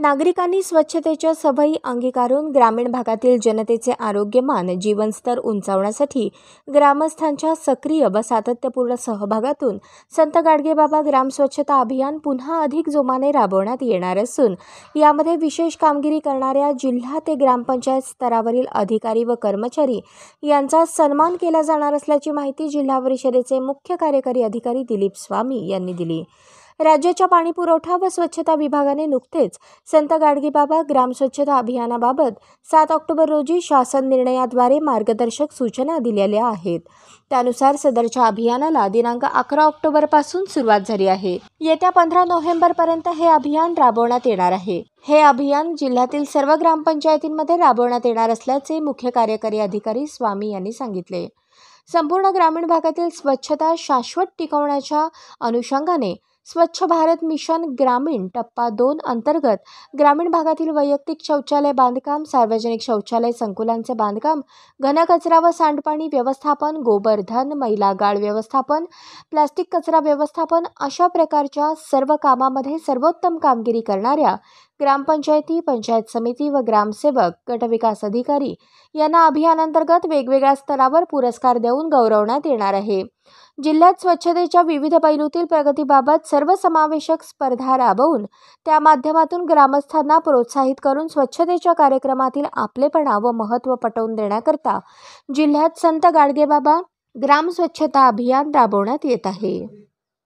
नागरिकांनी स्वच्छतेच्या सवयी अंगीकारून ग्रामीण भागातील जनतेचे आरोग्यमान जीवनस्तर उंचावण्यासाठी ग्रामस्थांच्या सक्रिय व सातत्यपूर्ण सहभागातून संत गाडगेबाबा ग्राम स्वच्छता अभियान पुन्हा अधिक जोमाने राबवण्यात येणार असून यामध्ये विशेष कामगिरी करणाऱ्या जिल्हा ते ग्रामपंचायत स्तरावरील अधिकारी व कर्मचारी यांचा सन्मान केला जाणार असल्याची माहिती जिल्हा परिषदेचे मुख्य कार्यकारी अधिकारी दिलीप स्वामी यांनी दिली राज्याच्या पाणी पुरवठा व स्वच्छता विभागाने नुकतेच संत गाडगीबाबा ग्राम स्वच्छता अभियानाबाबत सात ऑक्टोबर रोजी शासन निर्णयाद्वारे मार्गदर्शक सूचना दिलेल्या आहेत त्यानुसार सदरच्या अभियानाला दिनांक अकरा पासून सुरुवात झाली आहे येत्या पंधरा पर्यंत हे अभियान राबवण्यात येणार आहे हे अभियान जिल्ह्यातील सर्व ग्रामपंचायतींमध्ये राबवण्यात येणार असल्याचे मुख्य कार्यकारी अधिकारी स्वामी यांनी सांगितले संपूर्ण ग्रामीण भागातील स्वच्छता शाश्वत टिकवण्याच्या अनुषंगाने स्वच्छ भारत मिशन ग्रामीण टप्पा दोन अंतर्गत ग्रामीण भागातील वैयक्तिक शौचालय बांधकाम सार्वजनिक शौचालय संकुलांचे बांधकाम घनकचरा व सांडपाणी व्यवस्थापन गोबरधन महिला गाळ व्यवस्थापन प्लास्टिक कचरा व्यवस्थापन अशा प्रकारच्या सर्व कामामध्ये सर्वोत्तम कामगिरी करणाऱ्या ग्रामपंचायती पंचायत समिती व ग्रामसेवक गटविकास अधिकारी यांना अभियानांतर्गत वेगवेगळ्या स्तरावर पुरस्कार देऊन गौरवण्यात येणार आहे जिल्ह्यात स्वच्छतेच्या विविध पैलूतील प्रगतीबाबत सर्वसमावेशक स्पर्धा राबवून त्या माध्यमातून ग्रामस्थांना प्रोत्साहित करून स्वच्छतेच्या कार्यक्रमातील आपलेपणा व महत्त्व पटवून देण्याकरता जिल्ह्यात संत गाडगेबाबा ग्राम स्वच्छता अभियान राबवण्यात येत आहे